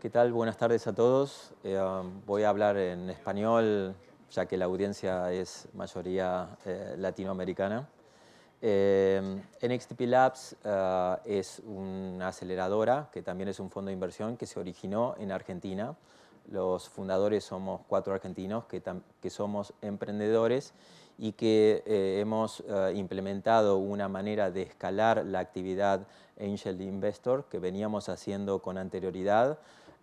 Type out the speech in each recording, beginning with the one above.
¿Qué tal? Buenas tardes a todos. Eh, voy a hablar en español, ya que la audiencia es mayoría eh, latinoamericana. Eh, NXTP Labs eh, es una aceleradora, que también es un fondo de inversión que se originó en Argentina. Los fundadores somos cuatro argentinos que, que somos emprendedores y que hemos implementado una manera de escalar la actividad Angel Investor que veníamos haciendo con anterioridad,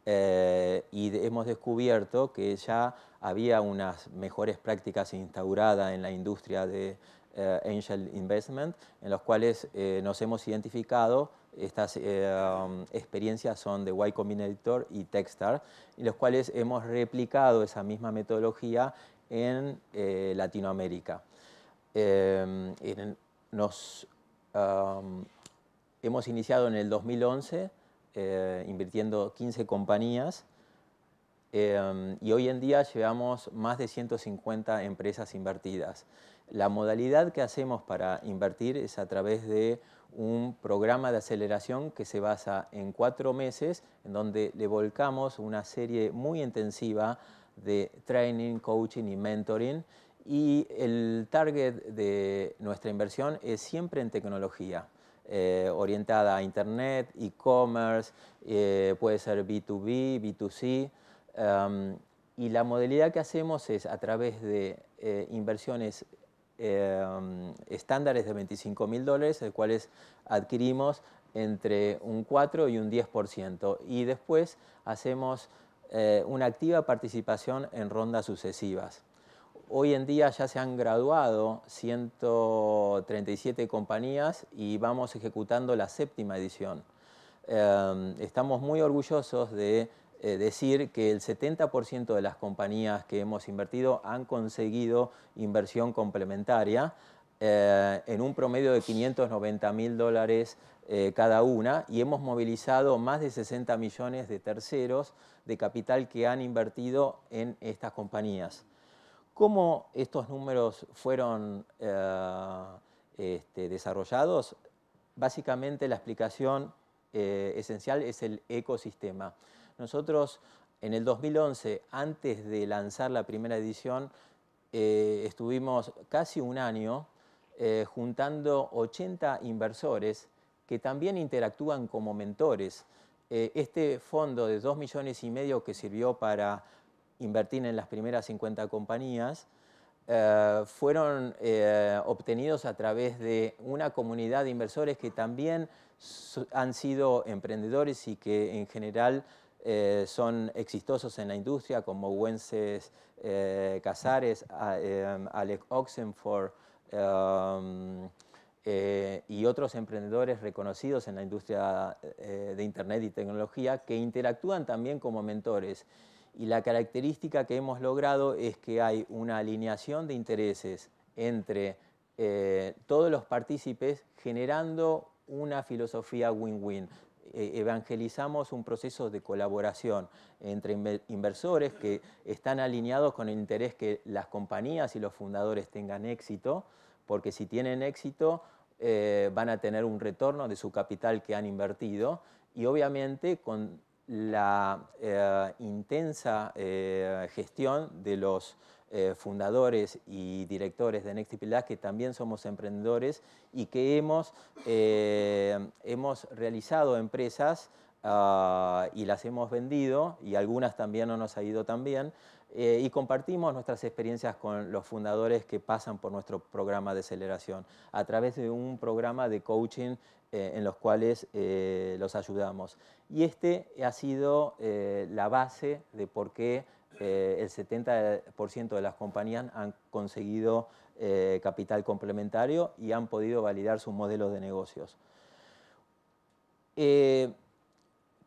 eh, y hemos descubierto que ya había unas mejores prácticas instauradas en la industria de eh, Angel Investment, en los cuales eh, nos hemos identificado, estas um, experiencias son de Y Combinator y Techstar, en los cuales hemos replicado esa misma metodología en Latinoamérica. nos, um, hemos iniciado en el 2011 eh, invirtiendo 15 compañías eh, y hoy en día llevamos más de 150 empresas invertidas. La modalidad que hacemos para invertir es a través de un programa de aceleración que se basa en cuatro meses, en donde le volcamos una serie muy intensiva de training, coaching y mentoring. Y el target de nuestra inversión es siempre en tecnología. Eh, orientada a Internet, e-commerce, eh, puede ser B2B, B2C. Em, y la modalidad que hacemos es a través de eh, inversiones em, estándares de 25 mil dólares, cuales adquirimos entre un 4 y un 10%. Y después hacemos una activa participación en rondas sucesivas hoy en día ya se han graduado 137 compañías y vamos ejecutando la séptima edición. Em, estamos muy orgullosos de eh, decir que el 70% de las compañías que hemos invertido han conseguido inversión complementaria eh, en un promedio de 590 mil dólares eh, cada una y hemos movilizado más de 60 millones de terceros de capital que han invertido en estas compañías. ¿Cómo estos números fueron eh, este, desarrollados? Básicamente la explicación eh, esencial es el ecosistema. Nosotros en el 2011, antes de lanzar la primera edición, eh, estuvimos casi un año juntando 80 inversores que también interactúan como mentores. este fondo de 2 millones y medio que sirvió para invertir en las primeras 50 compañías, eh, fueron eh, obtenidos a través de una comunidad de inversores que también han sido emprendedores y que en general eh, son exitosos en la industria, como Wences Casares, Alex Oxenford y otros emprendedores reconocidos en la industria de Internet y tecnología que interactúan también como mentores y la característica que hemos logrado es que hay una alineación de intereses entre eh, todos los partícipes generando una filosofía win-win. E-, evangelizamos un proceso de colaboración entre inversores que están alineados con el interés que las compañías y los fundadores tengan éxito, porque si tienen éxito eh, van a tener un retorno de su capital que han invertido y obviamente con la eh, intensa eh, gestión de los eh, fundadores y directores de Next que también somos emprendedores y que hemos, hemos realizado empresas ah, y las hemos vendido, y algunas también no nos ha ido tan bien, y compartimos nuestras experiencias con los fundadores que pasan por nuestro programa de aceleración a través de un programa de coaching eh, en los cuales eh, los ayudamos. Y este ha sido eh, la base de por qué el 70% de las compañías han conseguido capital complementario y han podido validar sus modelos de negocios.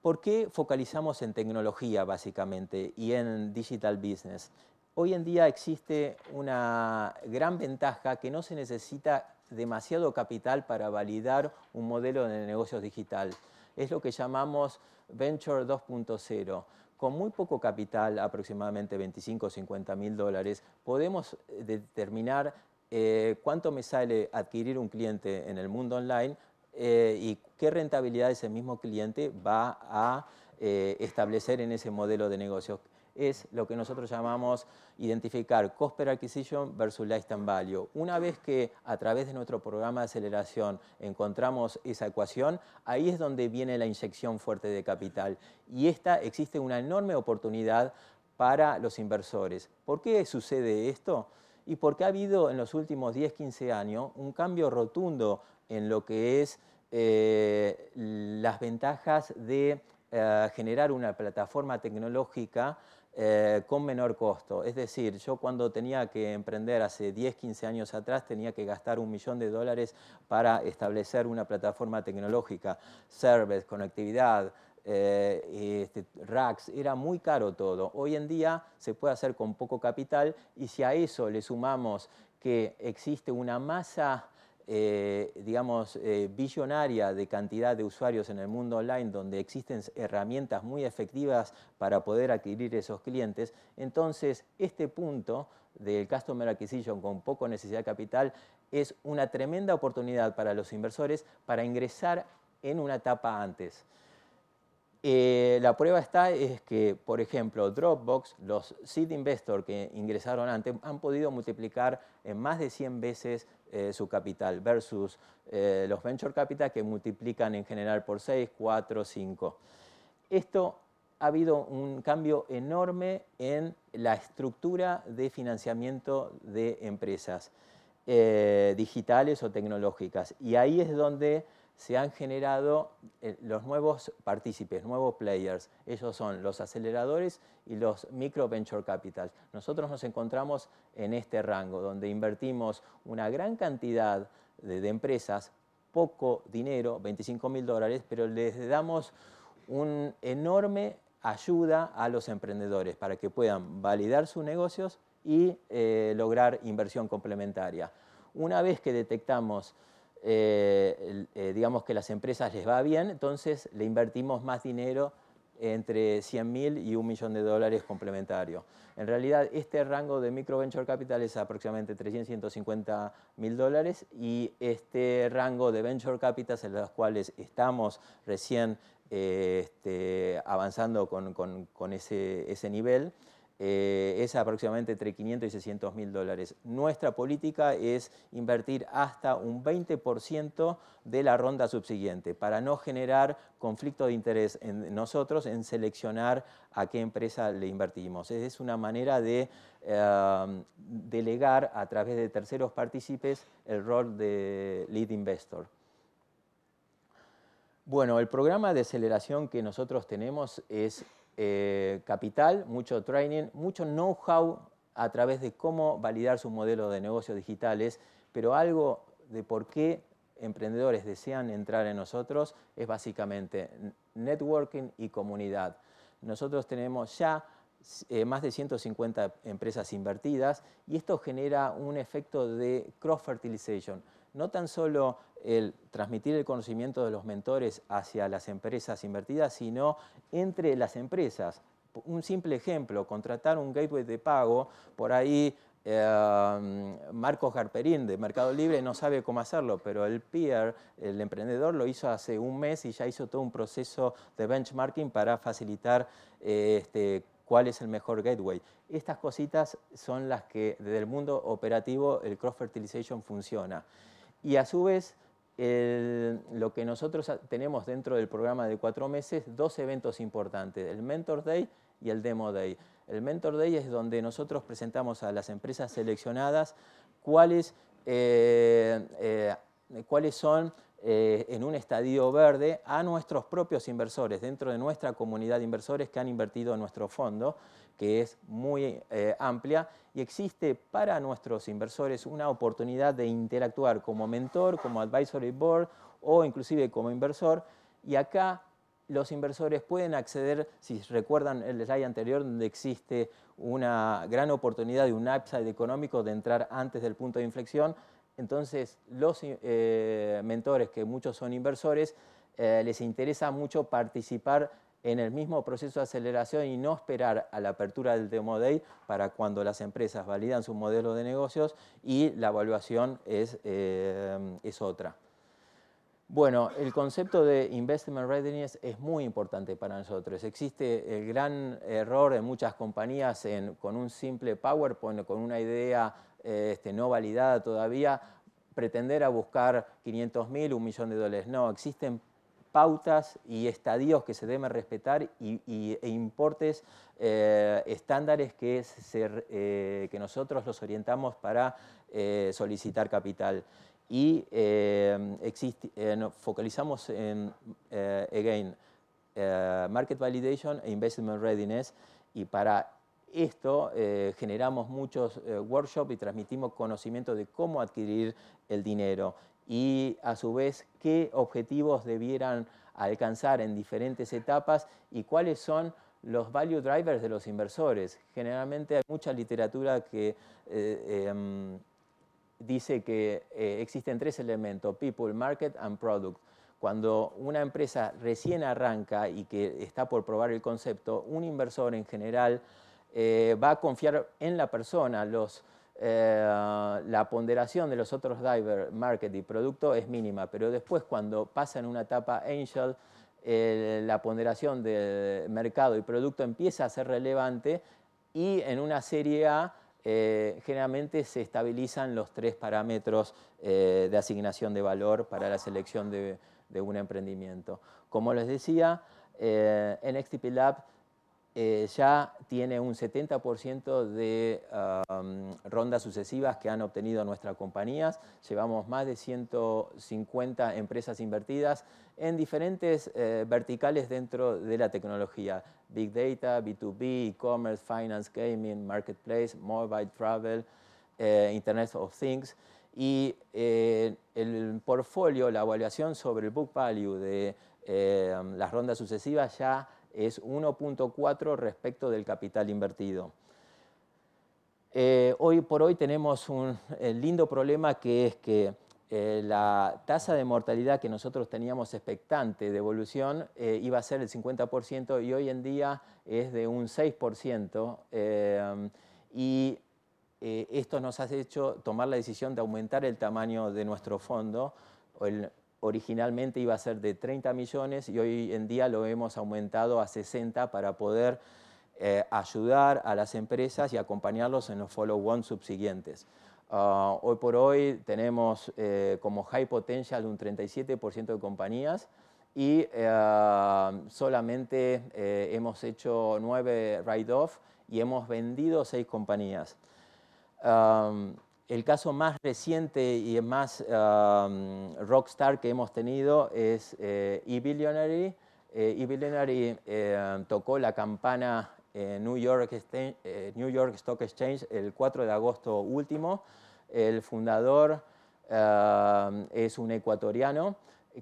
¿Por qué focalizamos en tecnología básicamente y en digital business? Hoy en día existe una gran ventaja que no se necesita demasiado capital para validar un modelo de negocios digital. Es lo que llamamos Venture 2.0. Con muy poco capital, aproximadamente 25 o 50 mil dólares, podemos eh, determinar eh, cuánto me sale adquirir un cliente en el mundo online eh, y qué rentabilidad ese mismo cliente va a establecer en ese modelo de negocios es lo que nosotros llamamos identificar cost per acquisition versus lifetime value. Una vez que a través de nuestro programa de aceleración encontramos esa ecuación, ahí es donde viene la inyección fuerte de capital. Y esta existe una enorme oportunidad para los inversores. ¿Por qué sucede esto? Y porque ha habido en los últimos 10, 15 años un cambio rotundo en lo que es eh, las ventajas de eh, generar una plataforma tecnológica eh, con menor costo. Es decir, yo cuando tenía que emprender hace 10, 15 años atrás tenía que gastar un millón de dólares para establecer una plataforma tecnológica, service, conectividad, eh, este, racks, era muy caro todo. Hoy en día se puede hacer con poco capital y si a eso le sumamos que existe una masa eh, digamos, eh, billonaria de cantidad de usuarios en el mundo online, donde existen herramientas muy efectivas para poder adquirir esos clientes, entonces este punto del Customer Acquisition con poco necesidad de capital es una tremenda oportunidad para los inversores para ingresar en una etapa antes. Eh, la prueba está es que, por ejemplo, Dropbox, los seed investors que ingresaron antes, han podido multiplicar en más de 100 veces eh, su capital versus eh, los venture capital que multiplican en general por 6, 4, 5. Esto ha habido un cambio enorme en la estructura de financiamiento de empresas digitales o tecnológicas. Y ahí es donde se han generado eh, los nuevos partícipes, nuevos players. Ellos son los aceleradores y los micro venture capital. Nosotros nos encontramos en este rango, donde invertimos una gran cantidad de, empresas, poco dinero, 25 mil dólares, pero les damos una enorme ayuda a los emprendedores para que puedan validar sus negocios y eh, lograr inversión complementaria. Una vez que detectamos eh, eh, digamos que las empresas les va bien, entonces le invertimos más dinero entre 100 mil y un millón de dólares complementario. En realidad, este rango de micro venture capital es aproximadamente 150 mil dólares y este rango de venture capital en los cuales estamos recién eh, este, avanzando con, con, con ese, ese, nivel eh, es aproximadamente entre 500 y 600 mil dólares. Nuestra política es invertir hasta un 20% de la ronda subsiguiente para no generar conflicto de interés en nosotros en seleccionar a qué empresa le invertimos. Es una manera de eh, delegar a través de terceros partícipes el rol de lead investor. Bueno, el programa de aceleración que nosotros tenemos es eh, capital, mucho training, mucho know-how a través de cómo validar sus modelos de negocios digitales, pero algo de por qué emprendedores desean entrar en nosotros es básicamente networking y comunidad. Nosotros tenemos ya eh, más de 150 empresas invertidas y esto genera un efecto de cross-fertilization. No tan solo el transmitir el conocimiento de los mentores hacia las empresas invertidas, sino entre las empresas. Un simple ejemplo, contratar un gateway de pago, por ahí eh, Marcos Garperín de Mercado Libre no sabe cómo hacerlo, pero el peer, el emprendedor, lo hizo hace un mes y ya hizo todo un proceso de benchmarking para facilitar eh, este, cuál es el mejor gateway. Estas cositas son las que desde el mundo operativo el cross-fertilization funciona. Y a su vez lo que nosotros tenemos dentro del programa de cuatro meses, dos eventos importantes, el Mentor Day y el Demo Day. El Mentor Day es donde nosotros presentamos a las empresas seleccionadas cuáles, eh, eh, cuáles son eh, en un estadio verde a nuestros propios inversores, dentro de nuestra comunidad de inversores que han invertido en nuestro fondo que es muy eh, amplia y existe para nuestros inversores una oportunidad de interactuar como mentor, como advisory board o inclusive como inversor. Y acá los inversores pueden acceder, si recuerdan el slide anterior, donde existe una gran oportunidad de un upside económico de entrar antes del punto de inflexión. Entonces, los eh, mentores, que muchos son inversores, eh, les interesa mucho participar en el mismo proceso de aceleración y no esperar a la apertura del Demo Day para cuando las empresas validan su modelo de negocios y la evaluación es, eh, es otra. Bueno, el concepto de investment readiness es muy importante para nosotros. Existe el gran error de muchas compañías en, con un simple PowerPoint, con una idea eh, este, no validada todavía, pretender a buscar 500 mil, un millón de dólares. No, existen pautas y estadios que se deben respetar y, e importes eh, estándares eh, que, nosotros los orientamos para eh, solicitar capital. Y focalizamos en, again, market validation e investment readiness y para esto generamos muchos workshops y transmitimos conocimiento de cómo adquirir el dinero y a su vez qué objetivos debieran alcanzar en diferentes etapas y cuáles son los value drivers de los inversores. Generalmente hay mucha literatura que eh, em, dice que eh, existen tres elementos, people, market and product. Cuando una empresa recién arranca y que está por probar el concepto, un inversor en general eh, va a confiar en la persona. Los, eh, la ponderación de los otros divers, market y producto es mínima, pero después cuando pasa en una etapa angel, eh, la ponderación de mercado y producto empieza a ser relevante y en una serie A eh, generalmente se estabilizan los tres parámetros de asignación de valor para la selección de, un emprendimiento. Como les decía, eh, en XTP Lab eh, ya tiene un 70% de um, rondas sucesivas que han obtenido nuestras compañías. Llevamos más de 150 empresas invertidas en diferentes eh, verticales dentro de la tecnología. Big Data, B2B, e-commerce, finance, gaming, marketplace, mobile, travel, eh, Internet of Things. Y el portfolio, la evaluación sobre el book value de las rondas sucesivas ya es 1.4 respecto del capital invertido. Eh, hoy por hoy tenemos un eh, lindo problema que es que eh, la tasa de mortalidad que nosotros teníamos expectante de evolución iba a ser el 50% y hoy en día es de un 6%. y esto nos ha hecho tomar la decisión de aumentar el tamaño de nuestro fondo. El, originalmente iba a ser de 30 millones y hoy en día lo hemos aumentado a 60 para poder eh, ayudar a las empresas y acompañarlos en los follow-on subsiguientes. Ah, hoy por hoy tenemos eh, como high potential un 37% de compañías y eh, solamente hemos hecho 9 write-off y hemos vendido 6 compañías. Ah, el caso más reciente y más rockstar que hemos tenido es eh, Billionary. Eh, Billionary eh, tocó la campana en eh, New York, este, eh, New York Stock Exchange el 4 de agosto último. El fundador es un ecuatoriano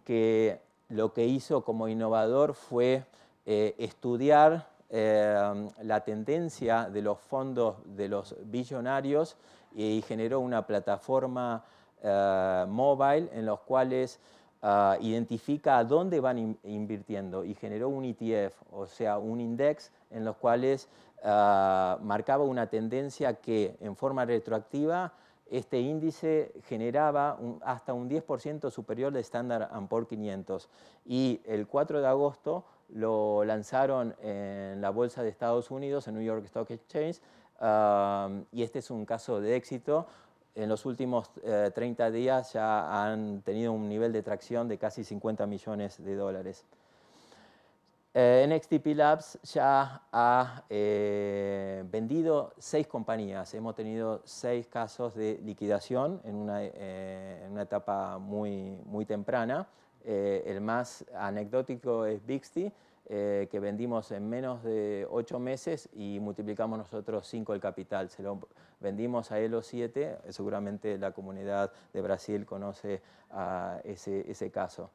que lo que hizo como innovador fue estudiar la tendencia de los fondos de los billonarios y generó una plataforma móvil eh, mobile en los cuales eh, identifica a dónde van invirtiendo y generó un ETF, o sea, un index en los cuales eh, marcaba una tendencia que en forma retroactiva este índice generaba hasta un 10% superior de Standard Poor's 500 y el 4 de agosto lo lanzaron en la bolsa de Estados Unidos, en New York Stock Exchange, y este es un caso de éxito. En los últimos 30 eh, días ya han tenido un nivel de tracción de casi 50 millones de dólares. Eh, NXTP Labs ya ha eh, vendido seis compañías. Hemos tenido seis casos de liquidación en una, eh, etapa muy, muy temprana. el más anecdótico es Bixty, eh, que vendimos en menos de ocho meses y multiplicamos nosotros cinco el capital. Se lo vendimos a ELO 7, seguramente la comunidad de Brasil conoce a ese, caso.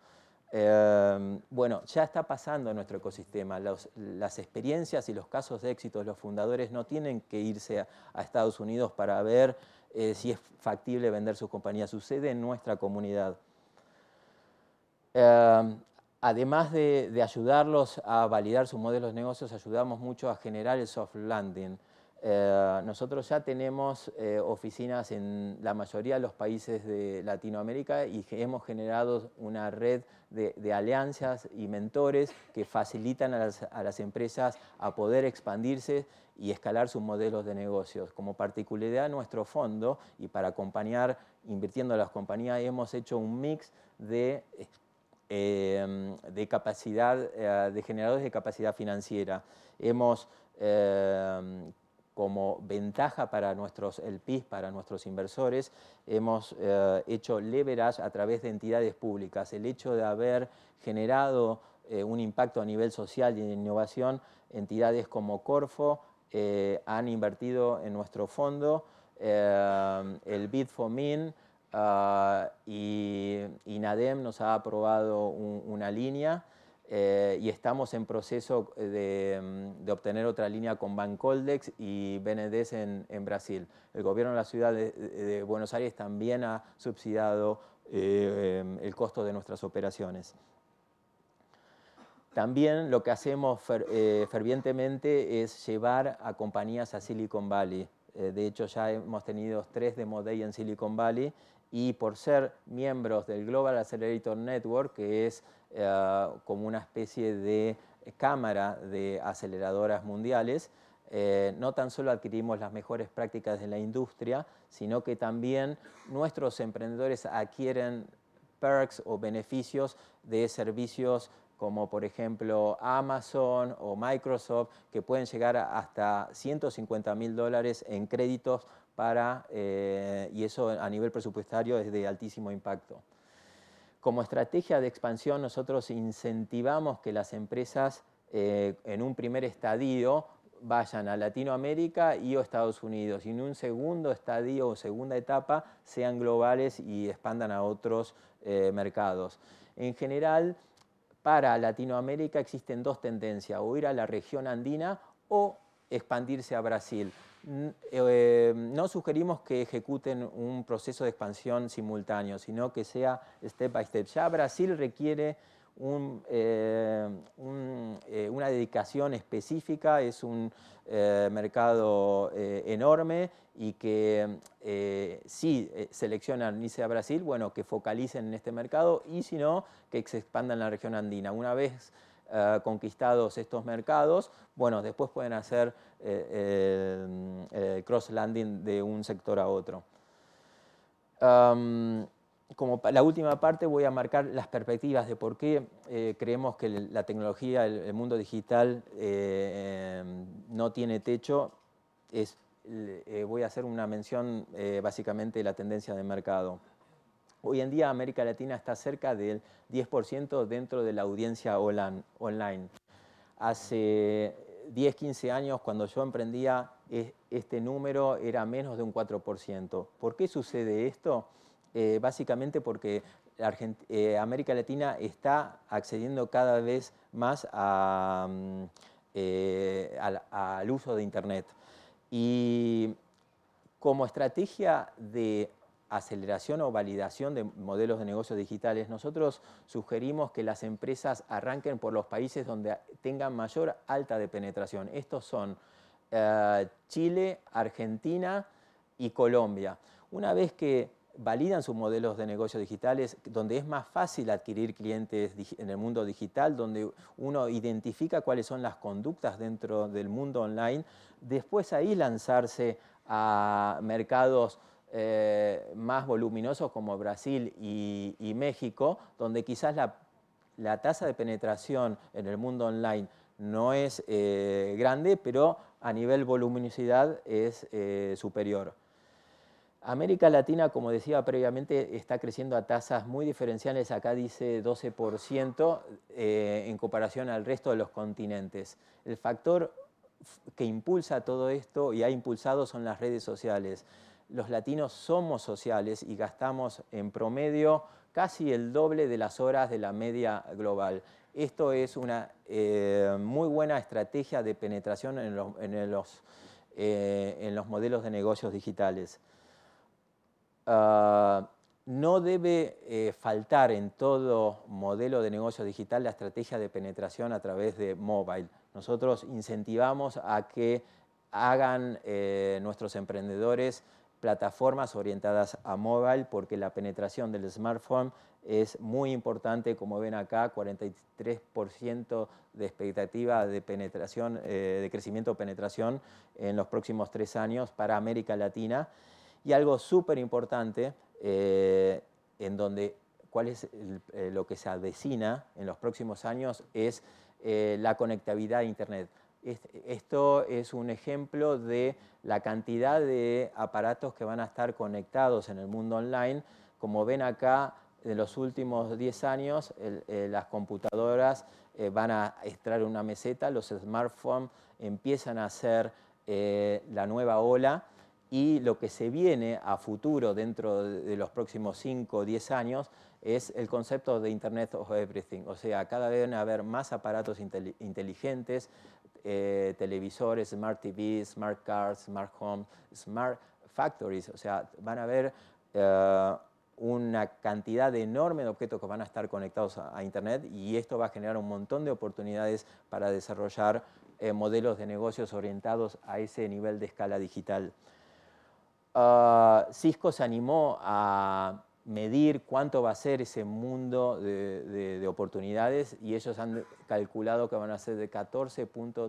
Em, bueno, ya está pasando en nuestro ecosistema. las experiencias y los casos de éxito de los fundadores no tienen que irse a, Estados Unidos para ver eh, si es factible vender sus compañías. Sucede en nuestra comunidad. Em, Además de, ayudarlos a validar sus modelos de negocios, ayudamos mucho a generar el soft landing. Eh, nosotros ya tenemos eh, oficinas en la mayoría de los países de Latinoamérica y hemos generado una red de, alianzas y mentores que facilitan a las, a las, empresas a poder expandirse y escalar sus modelos de negocios. Como particularidad nuestro fondo y para acompañar invirtiendo a las compañías hemos hecho un mix de Em, de capacidad, eh, de generadores de capacidad financiera. Hemos, em, como ventaja para nuestros, el PIS, para nuestros inversores, hemos eh, hecho leverage a través de entidades públicas. El hecho de haber generado eh, un impacto a nivel social y de innovación, entidades como Corfo han invertido en nuestro fondo, em, el Bid Min, Ah, y INADEM nos ha aprobado una línea eh, y estamos en proceso de, obtener otra línea con Bancoldex y Benedes en, Brasil. El gobierno de la ciudad de, Buenos Aires también ha subsidiado eh, el costo de nuestras operaciones. También lo que hacemos eh, fervientemente es llevar a compañías a Silicon Valley. Eh, de hecho, ya hemos tenido tres de Day en Silicon Valley y por ser miembros del Global Accelerator Network, que es eh, como una especie de cámara de aceleradoras mundiales, eh, no tan solo adquirimos las mejores prácticas de la industria, sino que también nuestros emprendedores adquieren perks o beneficios de servicios como por ejemplo Amazon o Microsoft, que pueden llegar hasta 150 mil dólares en créditos para, eh, y eso a nivel presupuestario es de altísimo impacto. Como estrategia de expansión nosotros incentivamos que las empresas eh, en un primer estadio vayan a Latinoamérica y o Estados Unidos. Y en un segundo estadio o segunda etapa sean globales y expandan a otros eh, mercados. En general, para Latinoamérica existen dos tendencias, o ir a la región andina o expandirse a Brasil. Eh, no sugerimos que ejecuten un proceso de expansión simultáneo, sino que sea step by step. Ya Brasil requiere eh, eh, una dedicación específica, es un eh, mercado enorme y que si seleccionan a Brasil, bueno, que focalicen en este mercado y si no, que se expandan en la región andina. Una vez conquistados estos mercados, bueno, después pueden hacer cross-landing de un sector a otro como la última parte voy a marcar las perspectivas de por qué eh, creemos que la tecnología, el, mundo digital eh, em, no tiene techo. Eh, voy a hacer una mención básicamente de la tendencia de mercado. Hoy en día América Latina está cerca del 10% dentro de la audiencia online. Hace 10, 15 años, cuando yo emprendía, este número era menos de un 4%. ¿Por qué sucede esto? Eh, básicamente porque eh, América Latina está accediendo cada vez más mm, eh, al, uso de Internet. Y como estrategia de aceleración o validación de modelos de negocios digitales, nosotros sugerimos que las empresas arranquen por los países donde tengan mayor alta de penetración. Estos son Chile, Argentina y Colombia. Una vez que validan sus modelos de negocios digitales, donde es más fácil adquirir clientes en el mundo digital, donde uno identifica cuáles son las conductas dentro del mundo online, después ahí lanzarse a mercados eh, más voluminosos como Brasil y, México, donde quizás la, tasa de penetración en el mundo online no es eh, grande, pero a nivel voluminosidad es eh, superior. América Latina, como decía previamente, está creciendo a tasas muy diferenciales, acá dice 12% eh, en comparación al resto de los continentes. El factor que impulsa todo esto y ha impulsado son las redes sociales. Los latinos somos sociales y gastamos en promedio casi el doble de las horas de la media global. Esto es una eh, muy buena estrategia de penetración en eh, los modelos de negocios digitales. Ah, no debe eh, faltar en todo modelo de negocio digital la estrategia de penetración a través de mobile. Nosotros incentivamos a que hagan eh, nuestros emprendedores plataformas orientadas a mobile porque la penetración del smartphone es muy importante, como ven acá, 43% de expectativa de penetración, eh, de crecimiento penetración en los próximos tres años para América Latina. Y algo súper importante, eh, en donde cuál es eh, lo que se avecina en los próximos años, es eh, la conectividad a Internet. Esto es un ejemplo de la cantidad de aparatos que van a estar conectados en el mundo online. Como ven acá, en los últimos 10 años las computadoras van a extraer una meseta, los smartphones empiezan a hacer la nueva ola y lo que se viene a futuro dentro de los próximos 5 o 10 años es el concepto de Internet of Everything, o sea, cada vez van a haber más aparatos inteligentes, eh, televisores, smart TVs, smart cars, smart homes, smart factories, o sea, van a haber eh, una cantidad enorme de objetos que van a estar conectados a, Internet y esto va a generar un montón de oportunidades para desarrollar eh, modelos de negocios orientados a ese nivel de escala digital. Ah, Cisco se animó a medir cuánto va a ser ese mundo de, oportunidades y ellos han calculado que van a ser de 14.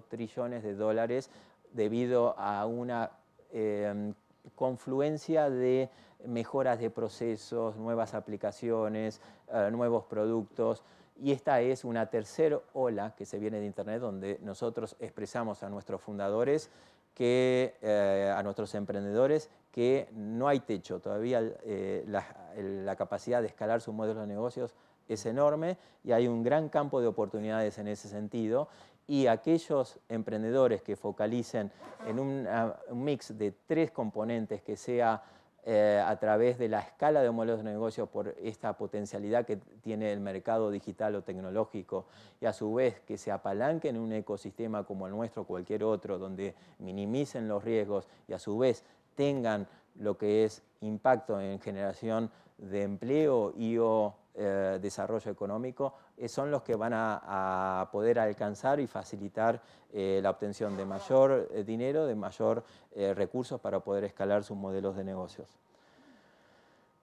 trillones de dólares debido a una em, confluencia de mejoras de procesos, nuevas aplicaciones, eh, nuevos productos. Y esta es una tercera ola que se viene de Internet donde nosotros expresamos a nuestros fundadores que eh, a nuestros emprendedores que no hay techo, todavía eh, la, capacidad de escalar sus modelos de negocios es enorme y hay un gran campo de oportunidades en ese sentido y aquellos emprendedores que focalicen en un, mix de tres componentes que sea eh, a través de la escala de modelos de negocios por esta potencialidad que tiene el mercado digital o tecnológico y a su vez que se apalanque en un ecosistema como el nuestro o cualquier otro donde minimicen los riesgos y a su vez tengan lo que es impacto en generación de empleo y o eh, desarrollo económico, eh, son los que van a, poder alcanzar y facilitar eh, la obtención de mayor dinero, de mayor recursos para poder escalar sus modelos de negocios.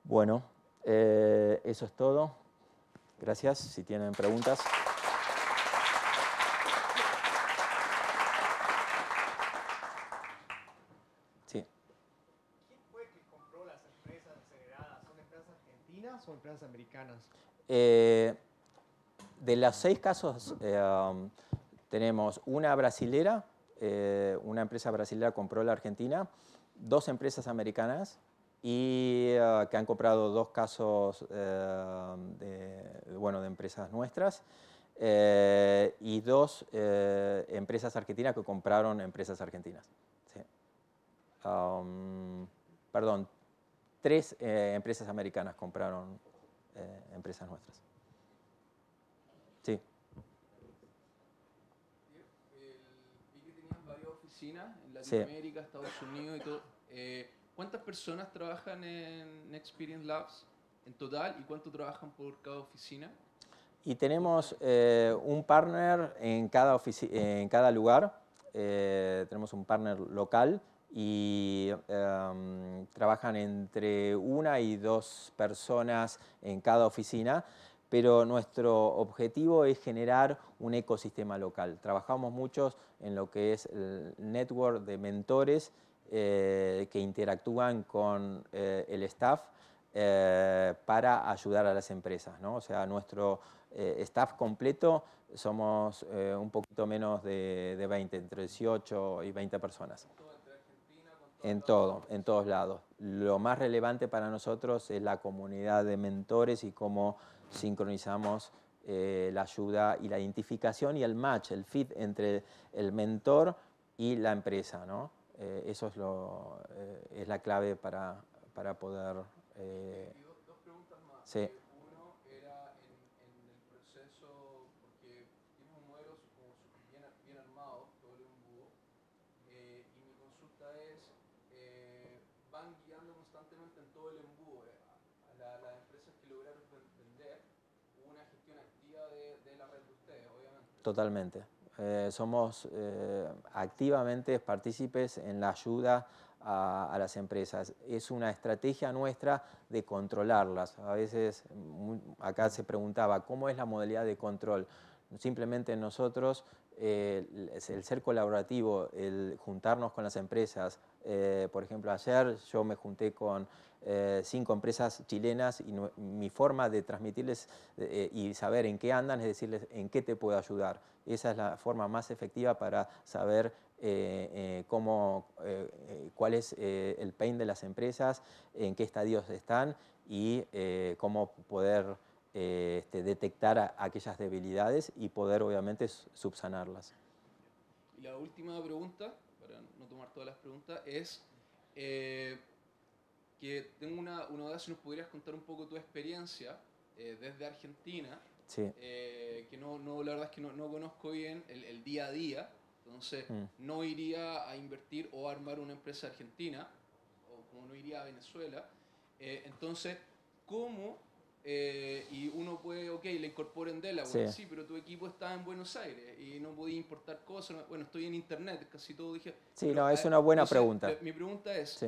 Bueno, eso es todo. Gracias. Si tienen preguntas. americanas? Eh, de los seis casos, eh, um, tenemos una brasilera, eh, una empresa brasilera compró la Argentina, dos empresas americanas y que han comprado dos casos de, bueno, de empresas nuestras y dos empresas argentinas que compraron empresas argentinas. Um, perdón, tres empresas americanas compraron empresas nuestras. Sí. Eh, vi que tenían varias oficinas en Latinoamérica, Estados Unidos y todo. Eh, ¿Cuántas personas trabajan en Experience Labs en total y cuánto trabajan por cada oficina? Y tenemos eh, un partner en cada, en cada lugar. tenemos un partner local y em, trabajan entre una y dos personas en cada oficina, pero nuestro objetivo es generar un ecosistema local. Trabajamos mucho en lo que es el network de mentores eh, que interactúan con eh, el staff eh, para ayudar a las empresas. O sea, nuestro staff completo somos un poquito menos de, de 20, entre 18 y 20 personas. En todo, en todos lados. Lo más relevante para nosotros es la comunidad de mentores y cómo sincronizamos eh, la ayuda y la identificación y el match, el fit entre el mentor y la empresa. ¿no? Eh, eso es, lo, eh, es la clave para, para poder... Dos Sí. todo el eh, las que lograron una gestión activa de, la red ustedes, obviamente. Totalmente. Eh, somos eh, activamente partícipes en la ayuda a, a, las empresas. Es una estrategia nuestra de controlarlas. A veces acá se preguntaba, ¿cómo es la modalidad de control? Simplemente nosotros el, ser colaborativo, el juntarnos con las empresas. Eh, por ejemplo, ayer yo me junté con eh, cinco empresas chilenas y mi forma de transmitirles eh, y saber en qué andan es decirles en qué te puedo ayudar. Esa es la forma más efectiva para saber cómo, cuál es el pain de las empresas, en qué estadios están y cómo poder eh, este, detectar aquellas debilidades y poder obviamente subsanarlas. Y la última pregunta, para no tomar todas las preguntas, es eh, que tengo una, una duda si nos pudieras contar un poco tu experiencia eh, desde Argentina, que no, no, la verdad es que no, no conozco bien el, día a día, entonces mm. no iría a invertir o armar una empresa argentina, o como no iría a Venezuela, entonces, ¿cómo eh, y uno puede, ok, le incorporen en Delaware, sí. pero tu equipo está en Buenos Aires y no podía importar cosas, bueno, estoy en Internet, casi todo dije... Sí, no, es eh, una buena pregunta. Mi pregunta es,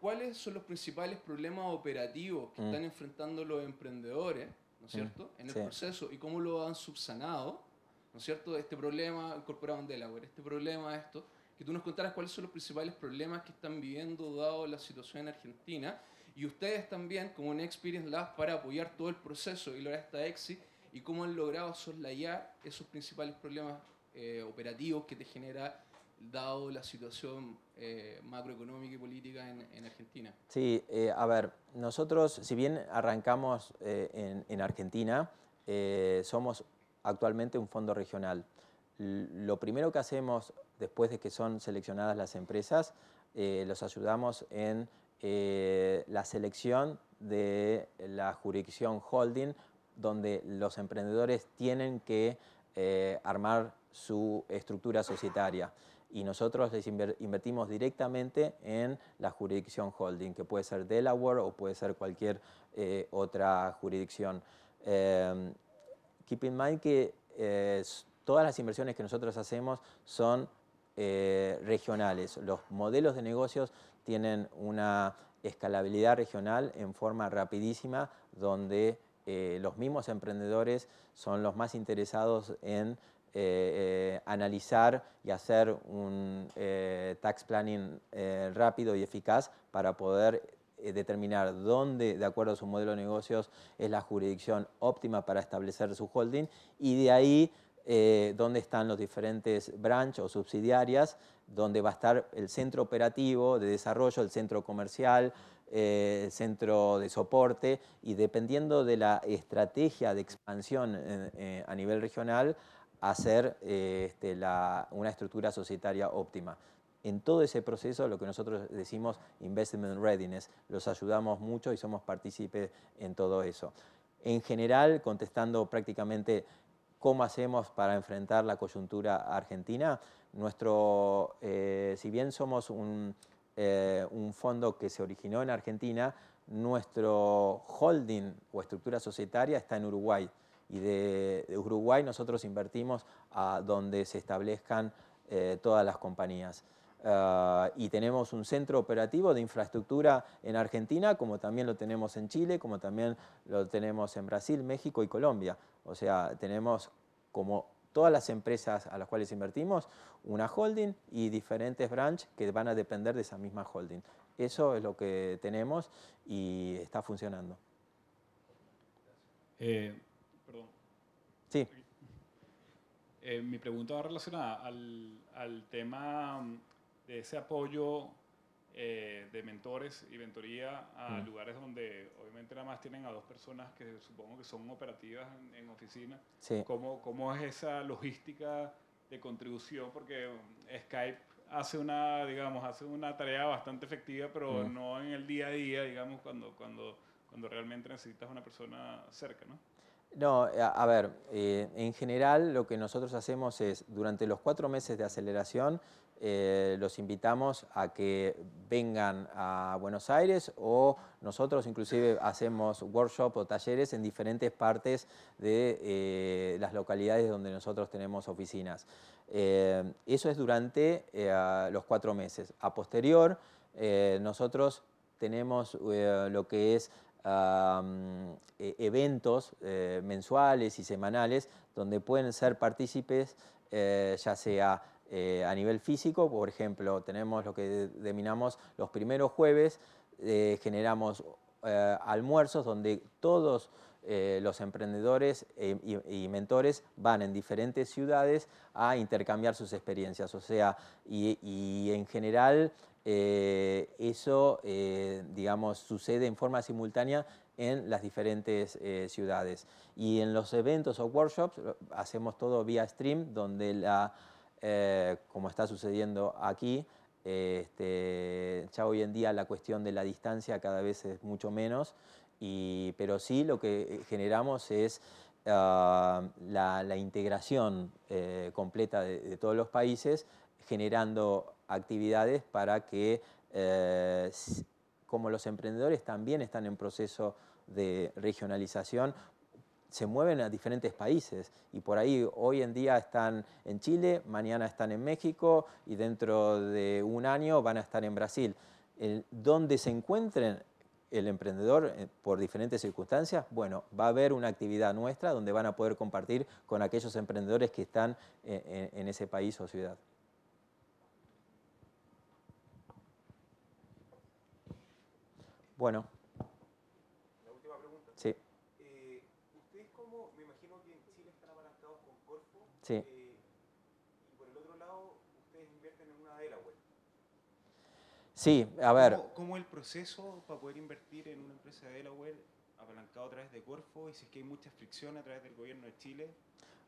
¿cuáles son los principales problemas operativos que mm. están enfrentando los emprendedores, ¿no es mm. cierto?, en el proceso y cómo lo han subsanado, ¿no es cierto?, este problema incorporado en Delaware, este problema, esto, que tú nos contaras cuáles son los principales problemas que están viviendo dado la situación en Argentina y ustedes también como un Experience Lab para apoyar todo el proceso y lograr esta exit y cómo han logrado soslayar esos principales problemas eh, operativos que te genera dado la situación eh, macroeconómica y política en, Argentina? Sí, eh, a ver, nosotros si bien arrancamos en, en, Argentina, somos actualmente un fondo regional. Lo primero que hacemos después de que son seleccionadas las empresas, los ayudamos en eh, la selección de la jurisdicción holding, donde los emprendedores tienen que eh, armar su estructura societaria. Y nosotros les invertimos directamente en la jurisdicción holding, que puede ser Delaware o puede ser cualquier eh, otra jurisdicción. Em, keep in mind que todas las inversiones que nosotros hacemos son eh, regionales. Los modelos de negocios tienen una escalabilidad regional en forma rapidísima donde eh, los mismos emprendedores son los más interesados en eh, analizar y hacer un tax planning rápido y eficaz para poder determinar dónde, de acuerdo a su modelo de negocios, es la jurisdicción óptima para establecer su holding y de ahí eh, dónde están los diferentes branch o subsidiarias, donde va a estar el centro operativo de desarrollo, el centro comercial, eh, el centro de soporte, y dependiendo de la estrategia de expansión eh, a nivel regional, hacer este, una estructura societaria óptima. En todo ese proceso, lo que nosotros decimos investment readiness, los ayudamos mucho y somos partícipes en todo eso. En general, contestando prácticamente cómo hacemos para enfrentar la coyuntura argentina. Nuestro, eh, si bien somos eh, un, fondo que se originó en Argentina, nuestro holding o estructura societaria está en Uruguay y de, Uruguay nosotros invertimos a donde se establezcan eh, todas las compañías. Ah, y tenemos un centro operativo de infraestructura en Argentina, como también lo tenemos en Chile, como también lo tenemos en Brasil, México y Colombia. O sea, tenemos como todas las empresas a las cuales invertimos, una holding y diferentes branches que van a depender de esa misma holding. Eso es lo que tenemos y está funcionando. Eh, sí. Eh, mi pregunta va relacionada al, al tema de ese apoyo eh, de mentores y mentoría a mm. lugares donde obviamente nada más tienen a dos personas que supongo que son operativas en, oficina. ¿Cómo, ¿Cómo, es esa logística de contribución? Porque mm, Skype hace una, digamos, hace una tarea bastante efectiva, pero mm. no en el día a día, digamos, cuando, cuando, cuando realmente necesitas una persona cerca, ¿no? No, a, ver, eh, en general lo que nosotros hacemos es, durante los cuatro meses de aceleración, eh, los invitamos a que vengan a Buenos Aires o nosotros inclusive hacemos workshops o talleres en diferentes partes de eh, las localidades donde nosotros tenemos oficinas. Eh, eso es durante los cuatro meses. A posterior, nosotros tenemos lo que es e, eventos mensuales y semanales donde pueden ser partícipes ya sea eh, a nivel físico, por ejemplo, tenemos lo que denominamos los primeros jueves, eh, generamos eh, almuerzos donde todos los emprendedores y, mentores van en diferentes ciudades a intercambiar sus experiencias. O sea, y, en general eso, digamos, sucede en forma simultánea en las diferentes ciudades. Y en los eventos o workshops hacemos todo vía stream, donde la eh, como está sucediendo aquí. Este, ya hoy en día la cuestión de la distancia cada vez es mucho menos, pero sí lo que generamos es ah, la, integración eh, completa de, todos los países, generando actividades para que, eh, como los emprendedores también están en proceso de regionalización, se mueven a diferentes países y por ahí hoy en día están en Chile, mañana están en México y dentro de un año van a estar en Brasil. donde se encuentren el emprendedor eh, por diferentes circunstancias, bueno, va a haber una actividad nuestra donde van a poder compartir con aquellos emprendedores que están eh, en ese país o ciudad. Bueno, Sí. Eh, y por el otro lado, ustedes invierten en una Delaware. Sí, a ver. ¿Cómo, es el proceso para poder invertir en una empresa de Delaware apalancado a través de Corfo y si es que hay mucha fricción a través del gobierno de Chile?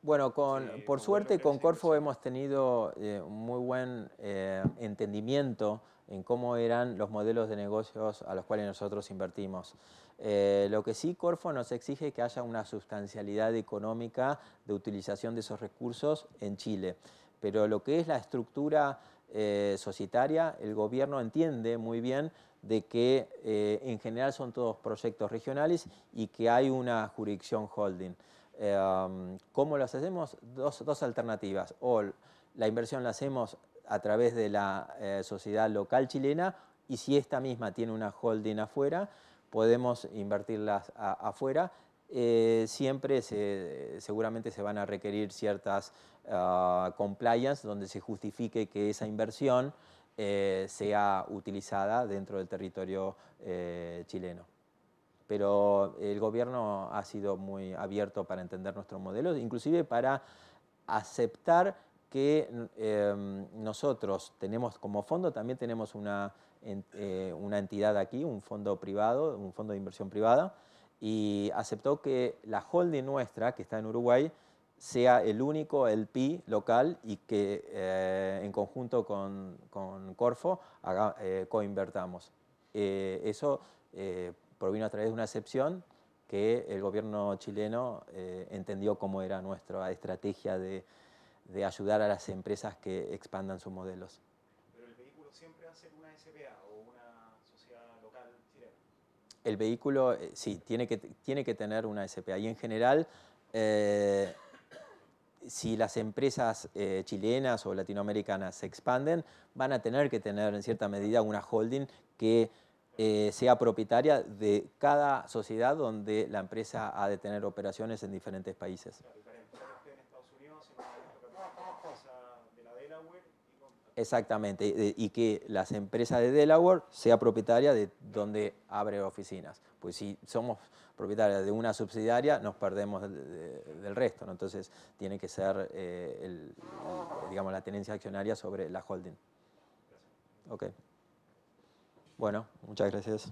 Bueno, con, por suerte con Corfo hemos tenido eh, un muy buen eh, entendimiento en cómo eran los modelos de negocios a los cuales nosotros invertimos. Eh, lo que sí Corfo nos exige que haya una sustancialidad económica de utilización de esos recursos en Chile. Pero lo que es la estructura eh, societaria, el gobierno entiende muy bien de que eh, en general son todos proyectos regionales y que hay una jurisdicción holding. Em, ¿Cómo los hacemos? Dos, dos alternativas. O la inversión la hacemos a través de la sociedad local chilena y si esta misma tiene una holding afuera, podemos invertirlas afuera. Eh, siempre seguramente se van a requerir ciertas ah, compliance donde se justifique que esa inversión eh, sea utilizada dentro del territorio eh, chileno. Pero el gobierno ha sido muy abierto para entender nuestro modelo, inclusive para aceptar que nosotros tenemos como fondo, también tenemos una en, eh, una entidad aquí, un fondo privado, un fondo de inversión privada, y aceptó que la holding nuestra, que está en Uruguay, sea el único LP local y que eh, en conjunto con, Corfo haga, eh, coinvertamos. eso provino a través de una excepción que el gobierno chileno entendió cómo era nuestra estrategia de ayudar a las empresas que expandan sus modelos. el vehículo eh, sí, tiene que, tiene que tener una SPA. Y en general, eh, si las empresas eh, chilenas o latinoamericanas se expanden, van a tener que tener en cierta medida una holding que sea propietaria de cada sociedad donde la empresa ha de tener operaciones en diferentes países. Exactamente, eh, y que las empresas de Delaware sea propietaria de donde abre oficinas. Pues si somos propietarias de una subsidiaria, nos perdemos del resto. ¿no? Entonces tiene que ser eh, digamos, la tenencia accionaria sobre la holding. Ok. Bueno, muchas gracias.